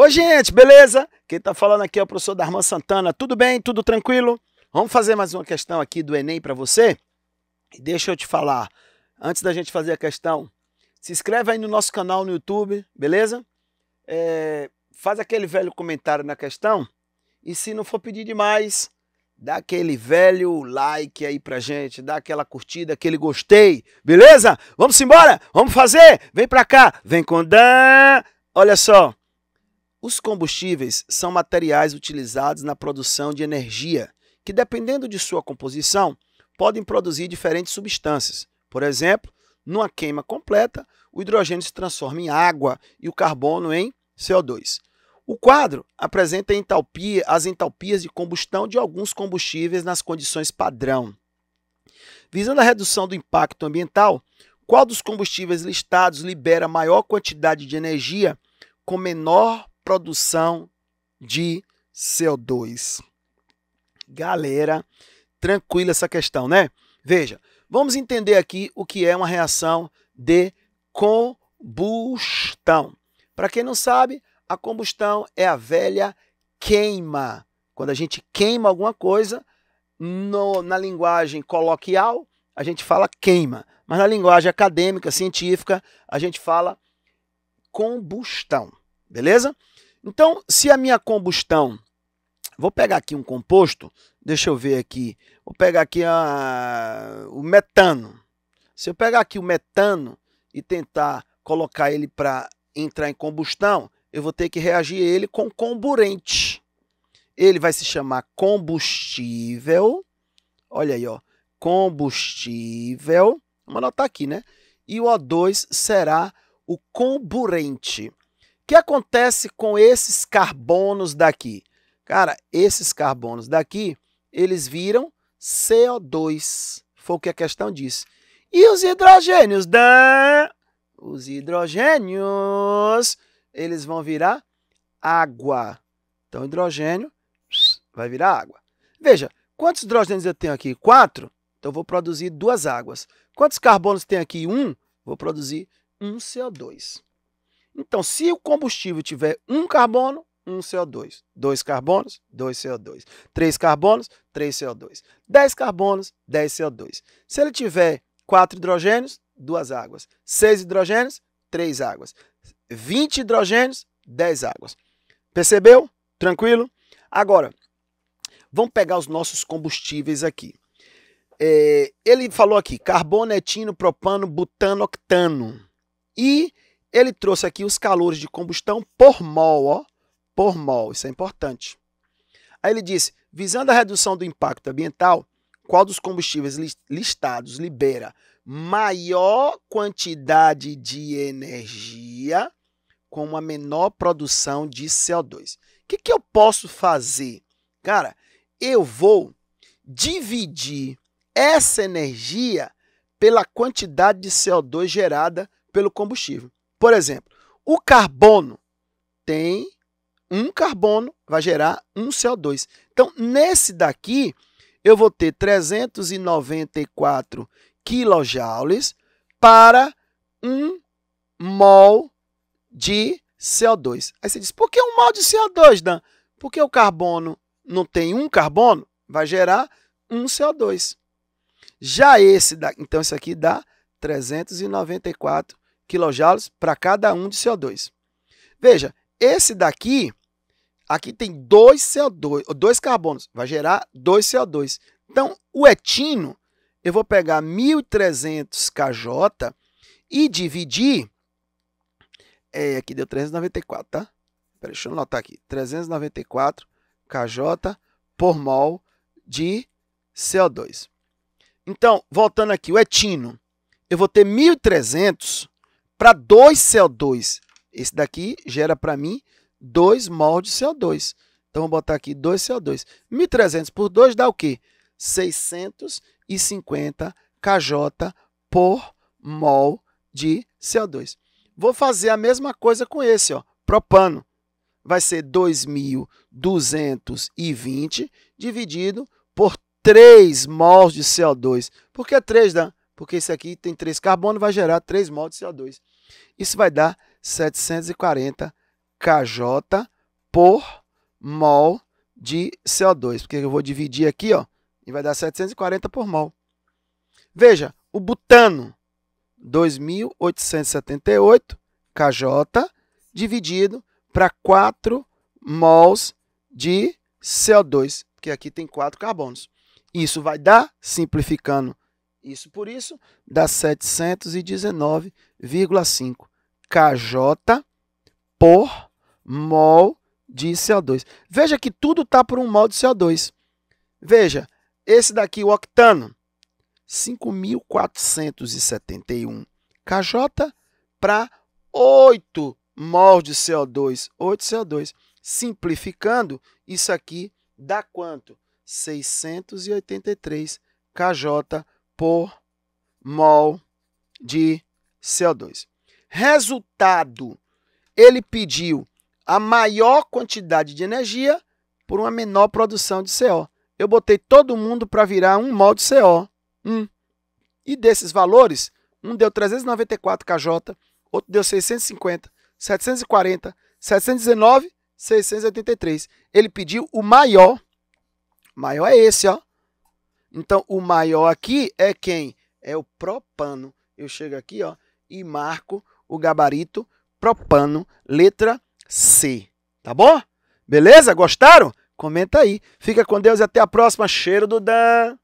Oi, gente, beleza? Quem está falando aqui é o professor Darman Santana. Tudo bem? Tudo tranquilo? Vamos fazer mais uma questão aqui do Enem para você? E deixa eu te falar, antes da gente fazer a questão, se inscreve aí no nosso canal no YouTube, beleza? É, faz aquele velho comentário na questão e se não for pedir demais, dá aquele velho like aí pra gente, dá aquela curtida, aquele gostei, beleza? Vamos embora? Vamos fazer? Vem pra cá, vem com Dan. Olha só, os combustíveis são materiais utilizados na produção de energia, que dependendo de sua composição, podem produzir diferentes substâncias. Por exemplo, numa queima completa, o hidrogênio se transforma em água e o carbono em CO2. O quadro apresenta entalpia, as entalpias de combustão de alguns combustíveis nas condições padrão. Visando a redução do impacto ambiental, qual dos combustíveis listados libera maior quantidade de energia com menor produção de CO2. Galera, tranquila essa questão, né? Veja, vamos entender aqui o que é uma reação de combustão. Para quem não sabe, a combustão é a velha queima. Quando a gente queima alguma coisa, no, na linguagem coloquial, a gente fala queima. Mas na linguagem acadêmica, científica, a gente fala combustão. Beleza? Então, se a minha combustão. Vou pegar aqui um composto, deixa eu ver aqui. Vou pegar aqui a, o metano. Se eu pegar aqui o metano e tentar colocar ele para entrar em combustão, eu vou ter que reagir ele com comburente. Ele vai se chamar combustível. Olha aí, ó. Combustível. Vamos anotar aqui, né? E o O2 será o comburente que acontece com esses carbonos daqui? Cara, esses carbonos daqui, eles viram CO2. Foi o que a questão disse. E os hidrogênios? da, Os hidrogênios, eles vão virar água. Então, hidrogênio vai virar água. Veja, quantos hidrogênios eu tenho aqui? Quatro? Então, vou produzir duas águas. Quantos carbonos tem aqui? Um? Vou produzir um CO2. Então, se o combustível tiver um carbono, um CO2. Dois carbonos, dois CO2. Três carbonos, três CO2. Dez carbonos, dez CO2. Se ele tiver quatro hidrogênios, duas águas. Seis hidrogênios, três águas. Vinte hidrogênios, dez águas. Percebeu? Tranquilo? Agora, vamos pegar os nossos combustíveis aqui. É, ele falou aqui, carbono, etino, propano, butano, octano. E ele trouxe aqui os calores de combustão por mol, ó, por mol, isso é importante. Aí ele disse, visando a redução do impacto ambiental, qual dos combustíveis listados libera maior quantidade de energia com uma menor produção de CO2? O que, que eu posso fazer? Cara, eu vou dividir essa energia pela quantidade de CO2 gerada pelo combustível. Por exemplo, o carbono tem um carbono, vai gerar um CO2. Então, nesse daqui, eu vou ter 394 quilojoules para um mol de CO2. Aí você diz, por que um mol de CO2, Dan? Porque o carbono não tem um carbono, vai gerar um CO2. Já esse, da, então, isso aqui dá 394 kJ para cada um de CO2. Veja, esse daqui, aqui tem dois CO2, dois carbonos, vai gerar dois CO2. Então, o etino, eu vou pegar 1.300 KJ e dividir, é, aqui deu 394, tá? Peraí, deixa eu anotar aqui, 394 KJ por mol de CO2. Então, voltando aqui, o etino, eu vou ter 1.300 para 2 CO2. Esse daqui gera para mim 2 mol de CO2. Então, vou botar aqui 2 CO2. 1.300 por 2 dá o quê? 650 KJ por mol de CO2. Vou fazer a mesma coisa com esse, ó, propano. Vai ser 2.220 dividido por 3 mols de CO2. Por que 3, Dan? Porque esse aqui tem 3 carbono, vai gerar 3 mols de CO2. Isso vai dar 740 kJ por mol de CO2, porque eu vou dividir aqui, ó, e vai dar 740 por mol. Veja, o butano, 2.878 kJ dividido para 4 mols de CO2, porque aqui tem 4 carbonos. Isso vai dar, simplificando, isso por isso dá 719,5 kJ por mol de CO2. Veja que tudo está por um mol de CO2. Veja, esse daqui, o octano, 5.471 kJ para 8 mol de CO2. 8 CO2. Simplificando, isso aqui dá quanto? 683 kJ por mol de CO2. Resultado, ele pediu a maior quantidade de energia por uma menor produção de CO. Eu botei todo mundo para virar um mol de CO. Um. E desses valores, um deu 394 KJ, outro deu 650, 740, 719, 683. Ele pediu o maior. O maior é esse, ó. Então, o maior aqui é quem? É o propano. Eu chego aqui ó, e marco o gabarito propano, letra C. Tá bom? Beleza? Gostaram? Comenta aí. Fica com Deus e até a próxima. Cheiro do Dan!